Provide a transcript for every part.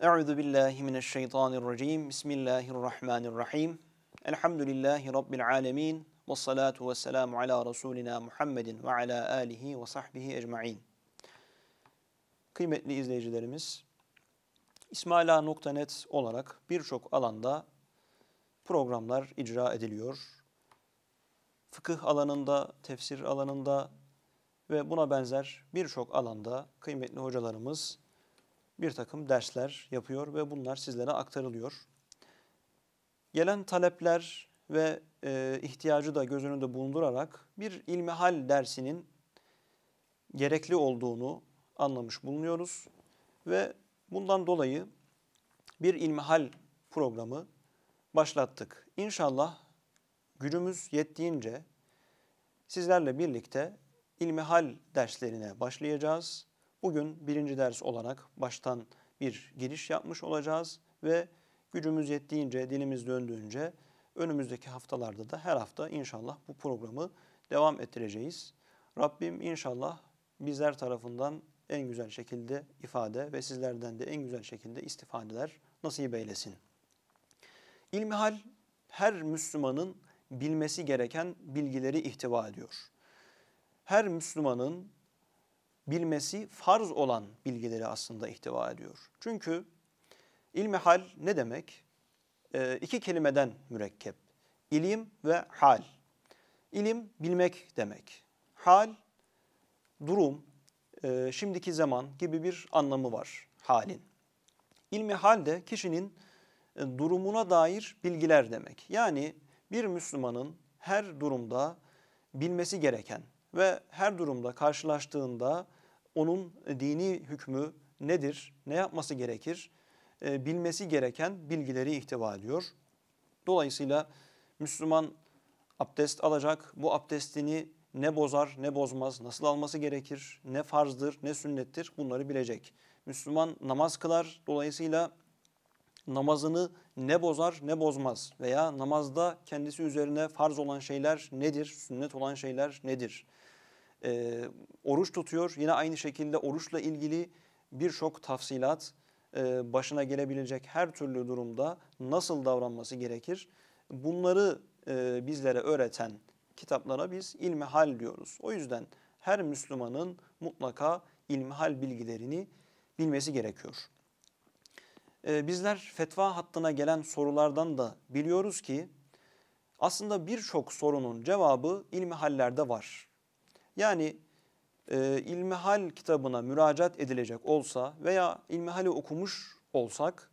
Euzu billahi mineşşeytanirracim. Bismillahirrahmanirrahim. Elhamdülillahi rabbil alamin. Ve salatu vesselamu ala rasulina Muhammedin ve ala alihi ve sahbihi ecmaîn. Kıymetli izleyicilerimiz, ismaila.net olarak birçok alanda programlar icra ediliyor. Fıkıh alanında, tefsir alanında ve buna benzer birçok alanda kıymetli hocalarımız bir takım dersler yapıyor ve bunlar sizlere aktarılıyor. Gelen talepler ve e, ihtiyacı da göz önünde bulundurarak bir ilmihal dersinin gerekli olduğunu anlamış bulunuyoruz. Ve bundan dolayı bir ilmihal programı başlattık. İnşallah gücümüz yettiğince sizlerle birlikte ilmihal derslerine başlayacağız. Bugün birinci ders olarak baştan bir giriş yapmış olacağız ve gücümüz yettiğince, dilimiz döndüğünce önümüzdeki haftalarda da her hafta inşallah bu programı devam ettireceğiz. Rabbim inşallah bizler tarafından en güzel şekilde ifade ve sizlerden de en güzel şekilde istifadeler nasip eylesin. İlmihal her Müslümanın bilmesi gereken bilgileri ihtiva ediyor. Her Müslümanın bilmesi farz olan bilgileri aslında ihtiva ediyor. Çünkü ilmi hal ne demek? E, iki kelimeden mürekkep. İlim ve hal. İlim bilmek demek. Hal, durum, e, şimdiki zaman gibi bir anlamı var halin. İlmi hal de kişinin e, durumuna dair bilgiler demek. Yani bir Müslümanın her durumda bilmesi gereken ve her durumda karşılaştığında onun dini hükmü nedir, ne yapması gerekir, e, bilmesi gereken bilgileri ihtiva ediyor. Dolayısıyla Müslüman abdest alacak, bu abdestini ne bozar, ne bozmaz, nasıl alması gerekir, ne farzdır, ne sünnettir bunları bilecek. Müslüman namaz kılar, dolayısıyla namazını ne bozar ne bozmaz veya namazda kendisi üzerine farz olan şeyler nedir, sünnet olan şeyler nedir? e, oruç tutuyor. Yine aynı şekilde oruçla ilgili birçok tafsilat e, başına gelebilecek her türlü durumda nasıl davranması gerekir? Bunları e, bizlere öğreten kitaplara biz ilmihal diyoruz. O yüzden her Müslümanın mutlaka ilmihal bilgilerini bilmesi gerekiyor. E, bizler fetva hattına gelen sorulardan da biliyoruz ki aslında birçok sorunun cevabı ilmihallerde var. Yani e, İlmihal kitabına müracaat edilecek olsa veya İlmihal'i okumuş olsak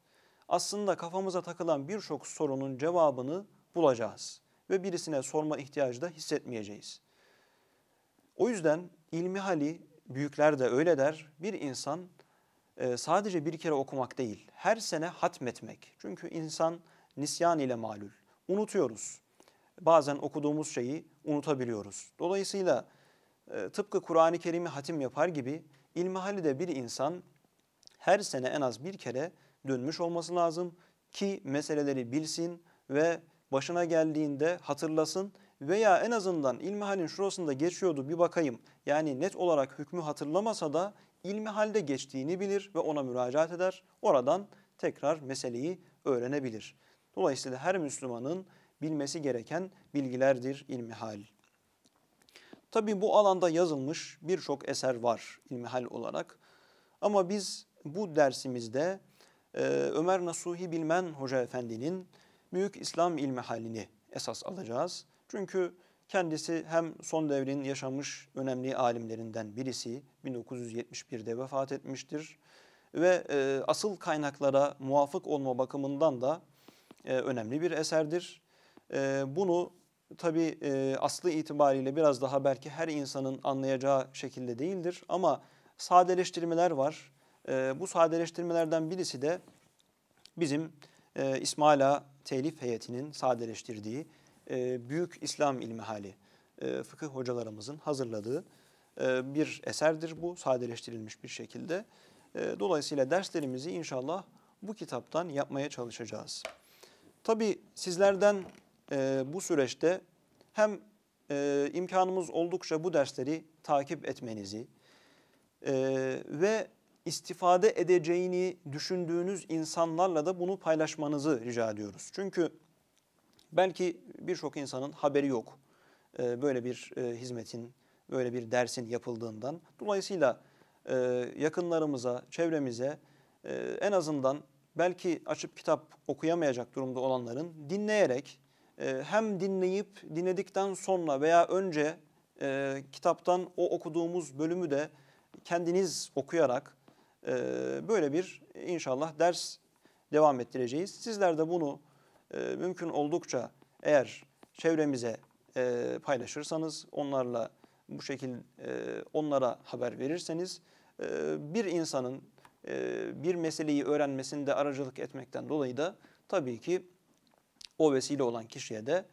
aslında kafamıza takılan birçok sorunun cevabını bulacağız ve birisine sorma ihtiyacı da hissetmeyeceğiz. O yüzden İlmihali büyükler de öyle der. Bir insan e, sadece bir kere okumak değil, her sene hatmetmek. Çünkü insan nisyan ile malul. Unutuyoruz. Bazen okuduğumuz şeyi unutabiliyoruz. Dolayısıyla e, tıpkı Kur'an-ı Kerim'i hatim yapar gibi ilmihali de bir insan her sene en az bir kere dönmüş olması lazım ki meseleleri bilsin ve başına geldiğinde hatırlasın veya en azından ilmihalin şurasında geçiyordu bir bakayım. Yani net olarak hükmü hatırlamasa da ilmihalde geçtiğini bilir ve ona müracaat eder. Oradan tekrar meseleyi öğrenebilir. Dolayısıyla her Müslümanın bilmesi gereken bilgilerdir ilmihal. Tabi bu alanda yazılmış birçok eser var ilmihal olarak. Ama biz bu dersimizde e, Ömer Nasuhi Bilmen Hoca Efendi'nin Büyük İslam ilmihalini esas alacağız. Çünkü kendisi hem son devrin yaşamış önemli alimlerinden birisi 1971'de vefat etmiştir. Ve e, asıl kaynaklara muvafık olma bakımından da e, önemli bir eserdir. E, bunu tabi e, aslı itibariyle biraz daha belki her insanın anlayacağı şekilde değildir. Ama sadeleştirmeler var. E, bu sadeleştirmelerden birisi de bizim e, İsmaila Telif Heyeti'nin sadeleştirdiği e, Büyük İslam İlmi Hali e, fıkıh hocalarımızın hazırladığı e, bir eserdir bu sadeleştirilmiş bir şekilde. E, dolayısıyla derslerimizi inşallah bu kitaptan yapmaya çalışacağız. Tabi sizlerden e, bu süreçte hem e, imkanımız oldukça bu dersleri takip etmenizi e, ve istifade edeceğini düşündüğünüz insanlarla da bunu paylaşmanızı rica ediyoruz. Çünkü belki birçok insanın haberi yok e, böyle bir e, hizmetin, böyle bir dersin yapıldığından. Dolayısıyla e, yakınlarımıza, çevremize e, en azından belki açıp kitap okuyamayacak durumda olanların dinleyerek e, hem dinleyip dinledikten sonra veya önce e, kitaptan o okuduğumuz bölümü de kendiniz okuyarak e, böyle bir inşallah ders devam ettireceğiz. Sizler de bunu e, mümkün oldukça eğer çevremize e, paylaşırsanız, onlarla bu şekilde e, onlara haber verirseniz e, bir insanın e, bir meseleyi öğrenmesinde aracılık etmekten dolayı da tabii ki o vesile olan kişiye de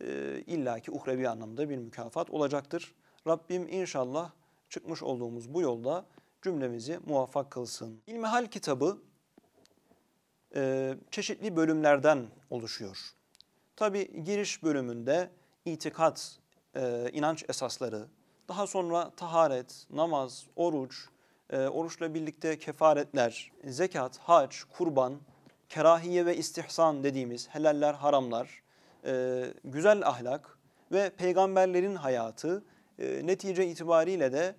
e, illaki uhrevi anlamda bir mükafat olacaktır. Rabbim inşallah çıkmış olduğumuz bu yolda cümlemizi muvaffak kılsın. İlmihal kitabı e, çeşitli bölümlerden oluşuyor. Tabi giriş bölümünde itikat, e, inanç esasları, daha sonra taharet, namaz, oruç, e, oruçla birlikte kefaretler, zekat, hac, kurban, kerahiye ve istihsan dediğimiz helaller, haramlar, e, güzel ahlak ve peygamberlerin hayatı e, netice itibariyle de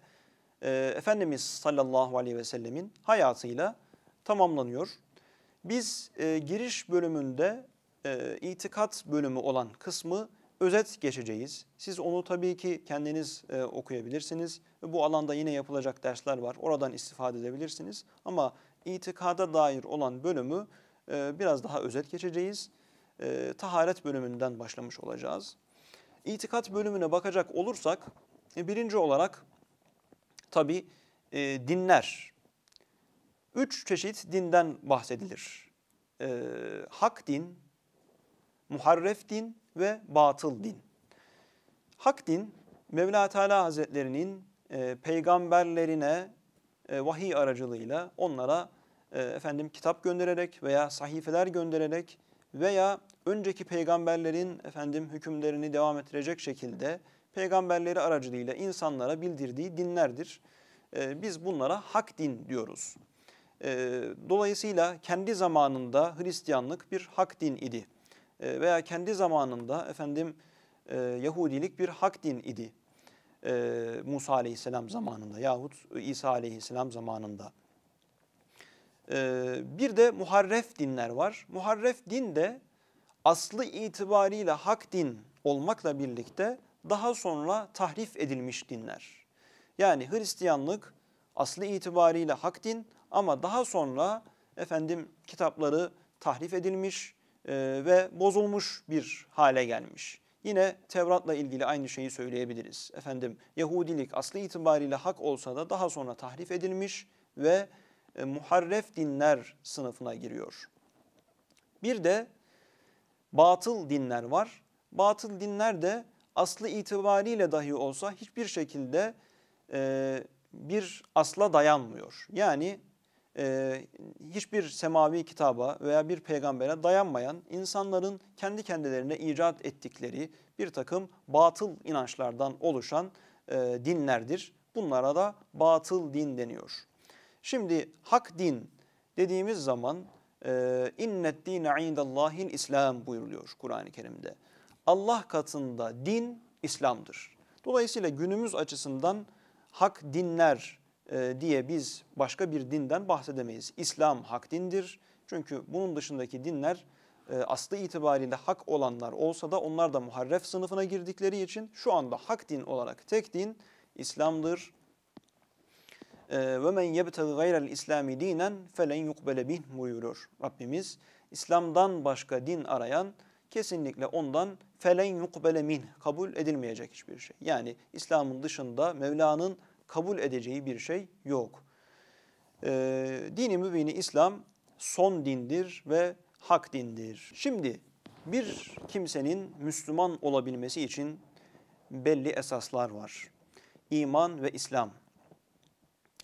e, Efendimiz sallallahu aleyhi ve sellemin hayatıyla tamamlanıyor. Biz e, giriş bölümünde e, itikat bölümü olan kısmı özet geçeceğiz. Siz onu tabii ki kendiniz e, okuyabilirsiniz. Bu alanda yine yapılacak dersler var. Oradan istifade edebilirsiniz. Ama itikada dair olan bölümü ee, biraz daha özet geçeceğiz. Ee, taharet bölümünden başlamış olacağız. İtikat bölümüne bakacak olursak e, birinci olarak tabi e, dinler. Üç çeşit dinden bahsedilir. Ee, hak din, muharref din ve batıl din. Hak din Mevla Teala Hazretlerinin e, peygamberlerine vahiy aracılığıyla onlara e, efendim kitap göndererek veya sahifeler göndererek veya önceki peygamberlerin efendim hükümlerini devam ettirecek şekilde peygamberleri aracılığıyla insanlara bildirdiği dinlerdir. E, biz bunlara hak din diyoruz. E, dolayısıyla kendi zamanında Hristiyanlık bir hak din idi e, veya kendi zamanında efendim e, Yahudilik bir hak din idi. E, Musa aleyhisselam zamanında yahut İsa aleyhisselam zamanında. Ee, bir de muharref dinler var. Muharref din de aslı itibariyle hak din olmakla birlikte daha sonra tahrif edilmiş dinler. Yani Hristiyanlık aslı itibariyle hak din ama daha sonra efendim kitapları tahrif edilmiş e, ve bozulmuş bir hale gelmiş. Yine Tevrat'la ilgili aynı şeyi söyleyebiliriz. Efendim Yahudilik aslı itibariyle hak olsa da daha sonra tahrif edilmiş ve e, muharref dinler sınıfına giriyor. Bir de batıl dinler var. Batıl dinler de aslı itibariyle dahi olsa hiçbir şekilde e, bir asla dayanmıyor. Yani e, hiçbir semavi kitaba veya bir peygambere dayanmayan insanların kendi kendilerine icat ettikleri bir takım batıl inançlardan oluşan e, dinlerdir. Bunlara da batıl din deniyor. Şimdi hak din dediğimiz zaman e, innet dine indallahil İslam buyuruluyor Kur'an-ı Kerim'de. Allah katında din İslam'dır. Dolayısıyla günümüz açısından hak dinler e, diye biz başka bir dinden bahsedemeyiz. İslam hak dindir. Çünkü bunun dışındaki dinler e, aslı itibariyle hak olanlar olsa da onlar da muharref sınıfına girdikleri için şu anda hak din olarak tek din İslam'dır. Ee, ve men yebtegi gayrel İslami dinen felen yukbele bih buyuruyor Rabbimiz. İslam'dan başka din arayan kesinlikle ondan felen yukbele min kabul edilmeyecek hiçbir şey. Yani İslam'ın dışında Mevla'nın kabul edeceği bir şey yok. Ee, dini mübini İslam son dindir ve hak dindir. Şimdi bir kimsenin Müslüman olabilmesi için belli esaslar var. İman ve İslam.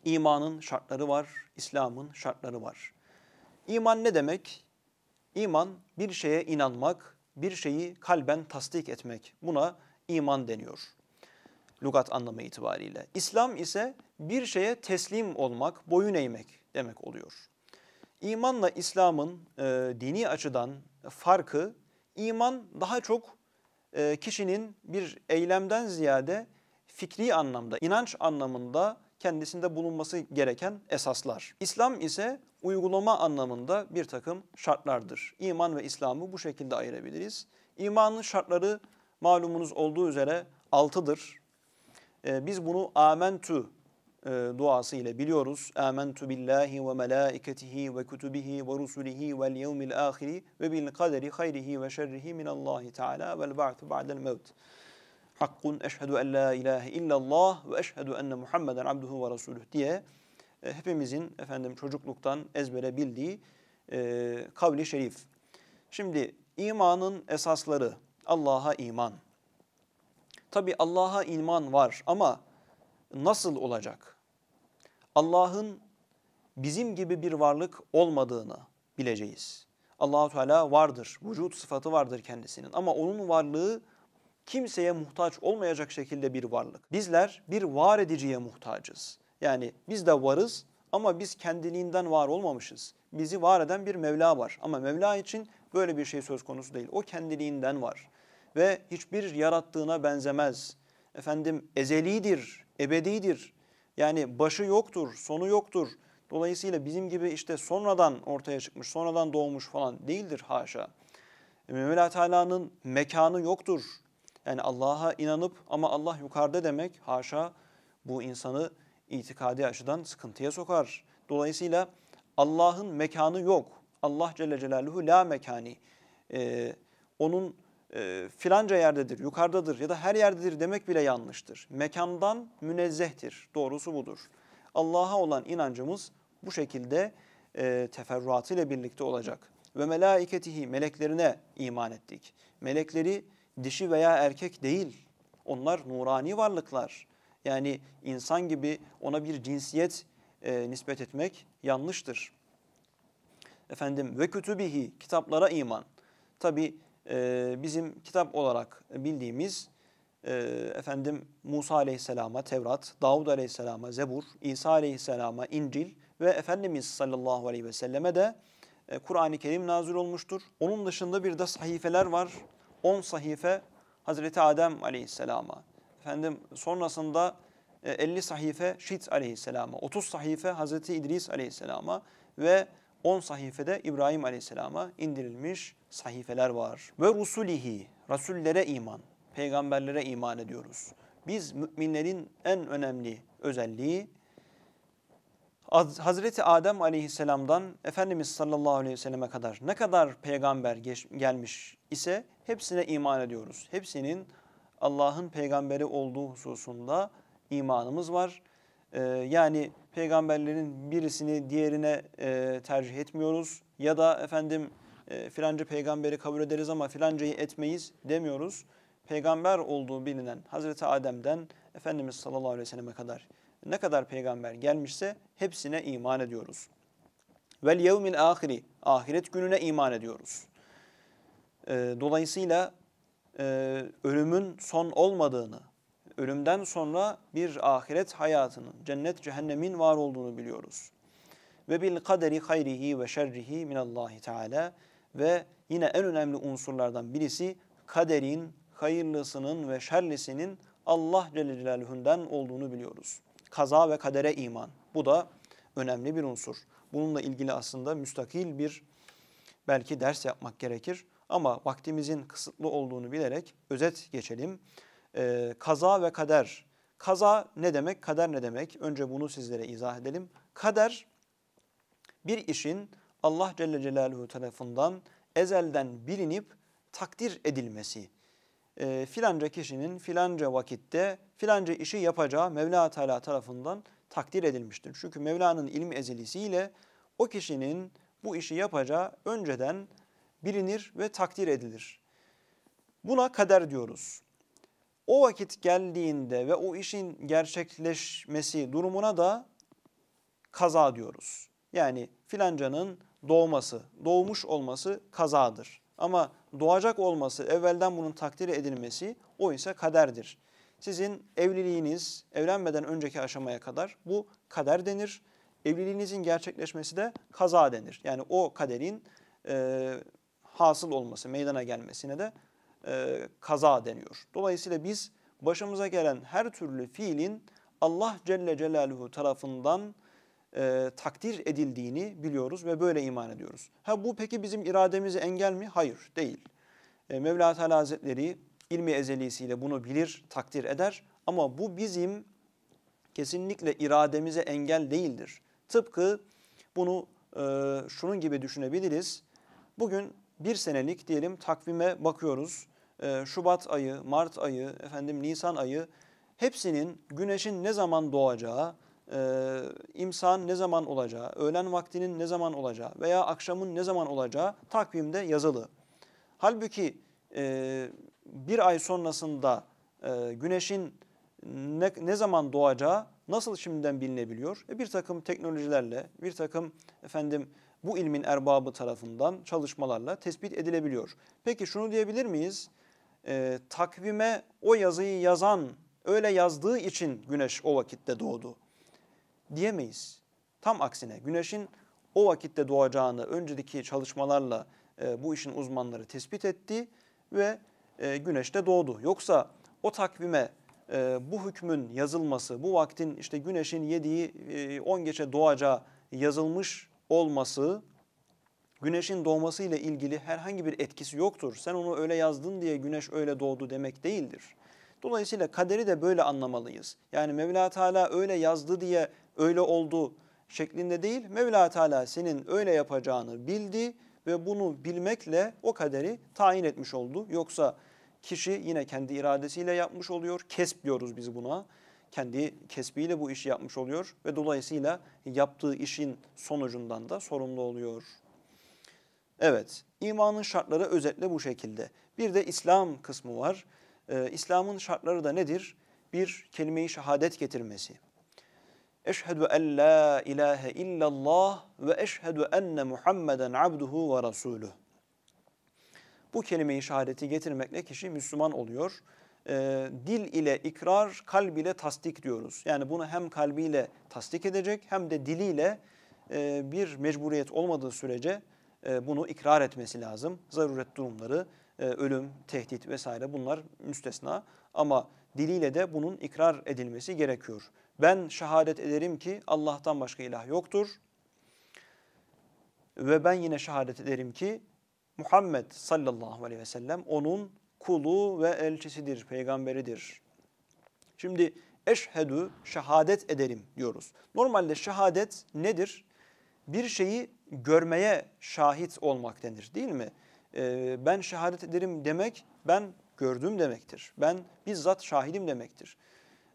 İmanın şartları var, İslam'ın şartları var. İman ne demek? İman bir şeye inanmak, bir şeyi kalben tasdik etmek. Buna iman deniyor. Lugat anlamı itibariyle. İslam ise bir şeye teslim olmak, boyun eğmek demek oluyor. İmanla İslam'ın e, dini açıdan farkı, iman daha çok e, kişinin bir eylemden ziyade fikri anlamda, inanç anlamında kendisinde bulunması gereken esaslar. İslam ise uygulama anlamında bir takım şartlardır. İman ve İslam'ı bu şekilde ayırabiliriz. İmanın şartları malumunuz olduğu üzere altıdır. Ee, biz bunu amentü e, duası ile biliyoruz. Âmentü billahi ve melâiketihi ve kütübihi ve rusulihi vel yevmil âhiri ve bil kaderi hayrihi ve şerrihi minallahi teâlâ vel ba'tu ba'del mevt hakkun eşhedü en la ilahe illallah ve eşhedü enne Muhammeden abduhu ve resuluh diye e, hepimizin efendim çocukluktan ezbere bildiği e, kavli şerif. Şimdi imanın esasları Allah'a iman. Tabi Allah'a iman var ama nasıl olacak? Allah'ın bizim gibi bir varlık olmadığını bileceğiz. Allahu Teala vardır. Vücut sıfatı vardır kendisinin ama onun varlığı kimseye muhtaç olmayacak şekilde bir varlık. Bizler bir var ediciye muhtacız. Yani biz de varız ama biz kendiliğinden var olmamışız. Bizi var eden bir Mevla var ama Mevla için böyle bir şey söz konusu değil. O kendiliğinden var ve hiçbir yarattığına benzemez. Efendim ezelidir, ebedidir. Yani başı yoktur, sonu yoktur. Dolayısıyla bizim gibi işte sonradan ortaya çıkmış, sonradan doğmuş falan değildir haşa. Mevla Teala'nın mekanı yoktur, yani Allah'a inanıp ama Allah yukarıda demek haşa bu insanı itikadi açıdan sıkıntıya sokar. Dolayısıyla Allah'ın mekanı yok. Allah Celle Celaluhu la mekani. Ee, onun e, filanca yerdedir, yukarıdadır ya da her yerdedir demek bile yanlıştır. Mekandan münezzehtir. Doğrusu budur. Allah'a olan inancımız bu şekilde e, ile birlikte olacak. Ve melaiketihi meleklerine iman ettik. Melekleri dişi veya erkek değil. Onlar nurani varlıklar. Yani insan gibi ona bir cinsiyet e, nispet etmek yanlıştır. Efendim ve kütübihi kitaplara iman. Tabi e, bizim kitap olarak bildiğimiz e, efendim Musa aleyhisselama Tevrat, Davud aleyhisselama Zebur, İsa aleyhisselama İncil ve Efendimiz sallallahu aleyhi ve selleme de e, Kur'an-ı Kerim nazil olmuştur. Onun dışında bir de sahifeler var. 10 sahife Hazreti Adem aleyhisselama, efendim sonrasında 50 e, sahife Şit aleyhisselama, 30 sahife Hazreti İdris aleyhisselama ve 10 sahifede İbrahim aleyhisselama indirilmiş sahifeler var. Ve rusulihi, rasullere iman, peygamberlere iman ediyoruz. Biz müminlerin en önemli özelliği Hazreti Adem aleyhisselamdan Efendimiz sallallahu aleyhi ve selleme kadar ne kadar peygamber gelmiş ise hepsine iman ediyoruz. Hepsinin Allah'ın peygamberi olduğu hususunda imanımız var. Ee, yani peygamberlerin birisini diğerine e, tercih etmiyoruz ya da efendim e, filanca peygamberi kabul ederiz ama filancayı etmeyiz demiyoruz. Peygamber olduğu bilinen Hazreti Adem'den Efendimiz sallallahu aleyhi ve selleme kadar ne kadar peygamber gelmişse hepsine iman ediyoruz. Vel yevmil ahiri, ahiret gününe iman ediyoruz. Ee, dolayısıyla e, ölümün son olmadığını, ölümden sonra bir ahiret hayatının, cennet cehennemin var olduğunu biliyoruz. Ve bil kaderi hayrihi ve şerrihi minallahi teala ve yine en önemli unsurlardan birisi kaderin, hayırlısının ve şerlisinin Allah Celle Celaluhu'ndan olduğunu biliyoruz kaza ve kadere iman. Bu da önemli bir unsur. Bununla ilgili aslında müstakil bir belki ders yapmak gerekir. Ama vaktimizin kısıtlı olduğunu bilerek özet geçelim. Ee, kaza ve kader. Kaza ne demek, kader ne demek? Önce bunu sizlere izah edelim. Kader bir işin Allah Celle Celaluhu tarafından ezelden bilinip takdir edilmesi e, filanca kişinin filanca vakitte filanca işi yapacağı Mevla Teala tarafından takdir edilmiştir. Çünkü Mevla'nın ilmi ezilisiyle o kişinin bu işi yapacağı önceden bilinir ve takdir edilir. Buna kader diyoruz. O vakit geldiğinde ve o işin gerçekleşmesi durumuna da kaza diyoruz. Yani filancanın doğması, doğmuş olması kazadır. Ama doğacak olması, evvelden bunun takdir edilmesi o ise kaderdir. Sizin evliliğiniz evlenmeden önceki aşamaya kadar bu kader denir. Evliliğinizin gerçekleşmesi de kaza denir. Yani o kaderin e, hasıl olması, meydana gelmesine de e, kaza deniyor. Dolayısıyla biz başımıza gelen her türlü fiilin Allah Celle Celaluhu tarafından e, takdir edildiğini biliyoruz ve böyle iman ediyoruz. Ha bu peki bizim irademizi engel mi? Hayır, değil. E, Mevla Teala Hazretleri ilmi ezelisiyle bunu bilir, takdir eder ama bu bizim kesinlikle irademize engel değildir. Tıpkı bunu e, şunun gibi düşünebiliriz. Bugün bir senelik diyelim takvime bakıyoruz. E, Şubat ayı, Mart ayı, efendim Nisan ayı hepsinin güneşin ne zaman doğacağı, e, ne zaman olacağı, öğlen vaktinin ne zaman olacağı veya akşamın ne zaman olacağı takvimde yazılı. Halbuki e, bir ay sonrasında e, güneşin ne, zaman doğacağı nasıl şimdiden bilinebiliyor? E, bir takım teknolojilerle, bir takım efendim bu ilmin erbabı tarafından çalışmalarla tespit edilebiliyor. Peki şunu diyebilir miyiz? takvime o yazıyı yazan öyle yazdığı için güneş o vakitte doğdu diyemeyiz. Tam aksine güneşin o vakitte doğacağını önceki çalışmalarla e, bu işin uzmanları tespit etti ve e, güneş de doğdu. Yoksa o takvime e, bu hükmün yazılması, bu vaktin işte güneşin yediği 10 e, geçe doğacağı yazılmış olması güneşin doğması ile ilgili herhangi bir etkisi yoktur. Sen onu öyle yazdın diye güneş öyle doğdu demek değildir. Dolayısıyla kaderi de böyle anlamalıyız. Yani Mevla Teala öyle yazdı diye öyle oldu şeklinde değil. Mevla Teala senin öyle yapacağını bildi ve bunu bilmekle o kaderi tayin etmiş oldu. Yoksa kişi yine kendi iradesiyle yapmış oluyor. Kesp diyoruz biz buna. Kendi kesbiyle bu işi yapmış oluyor ve dolayısıyla yaptığı işin sonucundan da sorumlu oluyor. Evet, imanın şartları özetle bu şekilde. Bir de İslam kısmı var. Ee, İslam'ın şartları da nedir? Bir kelime-i şehadet getirmesi. Eşhedü en la ilahe illallah ve eşhedü enne Muhammeden abduhu ve rasuluh. Bu kelimeyi şehadeti getirmekle kişi Müslüman oluyor. E, dil ile ikrar, kalb ile tasdik diyoruz. Yani bunu hem kalbiyle tasdik edecek hem de diliyle e, bir mecburiyet olmadığı sürece e, bunu ikrar etmesi lazım. Zaruret durumları, e, ölüm, tehdit vesaire bunlar müstesna ama diliyle de bunun ikrar edilmesi gerekiyor. Ben şehadet ederim ki Allah'tan başka ilah yoktur. Ve ben yine şehadet ederim ki Muhammed sallallahu aleyhi ve sellem onun kulu ve elçisidir, peygamberidir. Şimdi eşhedü şehadet ederim diyoruz. Normalde şehadet nedir? Bir şeyi görmeye şahit olmak denir değil mi? Ee, ben şehadet ederim demek ben gördüm demektir. Ben bizzat şahidim demektir.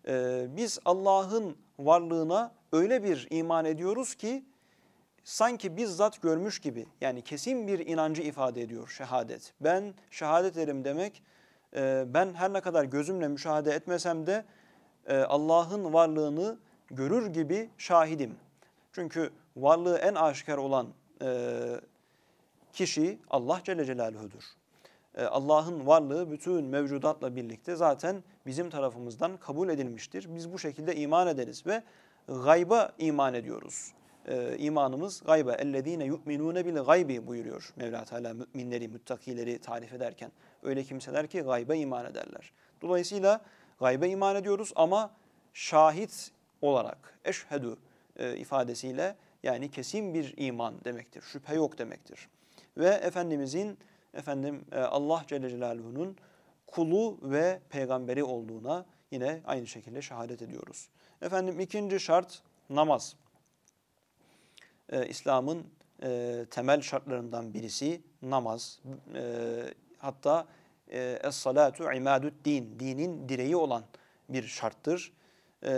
Ee, biz Allah'ın varlığına öyle bir iman ediyoruz ki sanki bizzat görmüş gibi yani kesin bir inancı ifade ediyor şehadet. Ben şehadet ederim demek e, ben her ne kadar gözümle müşahede etmesem de e, Allah'ın varlığını görür gibi şahidim. Çünkü varlığı en aşikar olan e, kişi Allah Celle Celaluhu'dur. Allah'ın varlığı bütün mevcudatla birlikte zaten bizim tarafımızdan kabul edilmiştir. Biz bu şekilde iman ederiz ve gayba iman ediyoruz. Ee, imanımız gayba. اَلَّذ۪ينَ يُؤْمِنُونَ bil gaybi buyuruyor Mevla Teala müminleri, müttakileri tarif ederken. Öyle kimseler ki gayba iman ederler. Dolayısıyla gayba iman ediyoruz ama şahit olarak eşhedü e, ifadesiyle yani kesin bir iman demektir. Şüphe yok demektir. Ve Efendimizin efendim e, Allah Celle Celaluhu'nun kulu ve peygamberi olduğuna yine aynı şekilde şehadet ediyoruz. Efendim ikinci şart namaz. Ee, İslam'ın e, temel şartlarından birisi namaz. E, hatta e, es-salatu imadut din, dinin direği olan bir şarttır. E,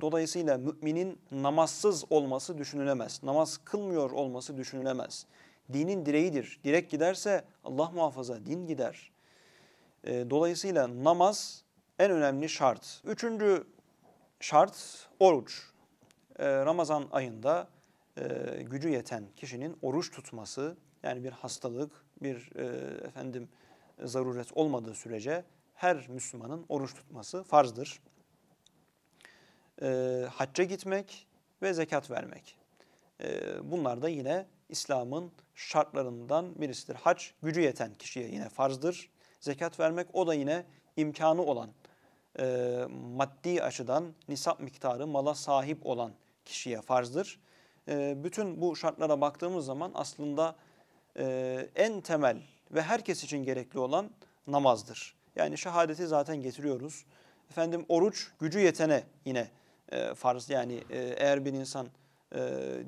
dolayısıyla müminin namazsız olması düşünülemez. Namaz kılmıyor olması düşünülemez. Dinin direğidir. Direk giderse Allah muhafaza din gider. Ee, dolayısıyla namaz en önemli şart. Üçüncü şart oruç. Ee, Ramazan ayında e, gücü yeten kişinin oruç tutması yani bir hastalık, bir e, efendim zaruret olmadığı sürece her Müslümanın oruç tutması farzdır. Ee, hacca gitmek ve zekat vermek. bunlar da yine İslam'ın şartlarından birisidir. Hac gücü yeten kişiye yine farzdır. Zekat vermek o da yine imkanı olan, e, maddi açıdan nisap miktarı mala sahip olan kişiye farzdır. E, bütün bu şartlara baktığımız zaman aslında e, en temel ve herkes için gerekli olan namazdır. Yani şehadeti zaten getiriyoruz. Efendim oruç gücü yetene yine e, farz. Yani e, eğer bir insan e,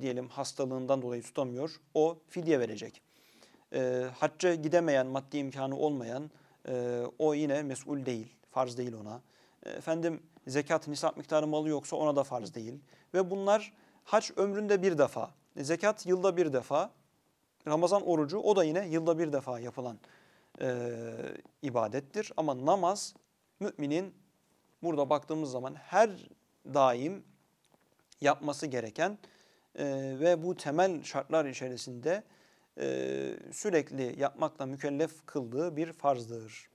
diyelim hastalığından dolayı tutamıyor o fidye verecek e, hacca gidemeyen, maddi imkanı olmayan e, o yine mesul değil, farz değil ona. E, efendim zekat, nisap miktarı malı yoksa ona da farz değil. Ve bunlar hac ömründe bir defa, zekat yılda bir defa, Ramazan orucu o da yine yılda bir defa yapılan e, ibadettir. Ama namaz müminin burada baktığımız zaman her daim yapması gereken e, ve bu temel şartlar içerisinde e, sürekli yapmakla mükellef kıldığı bir farzdır.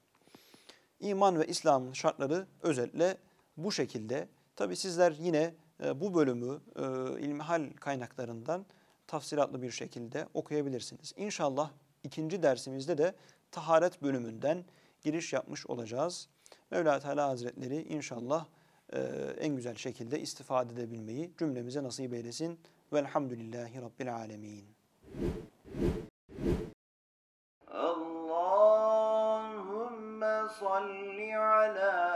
İman ve İslam'ın şartları özetle bu şekilde. Tabi sizler yine e, bu bölümü e, ilmihal kaynaklarından tafsilatlı bir şekilde okuyabilirsiniz. İnşallah ikinci dersimizde de taharet bölümünden giriş yapmış olacağız. Mevla Teala Hazretleri inşallah e, en güzel şekilde istifade edebilmeyi cümlemize nasip eylesin. Velhamdülillahi Rabbil Alemin. صل على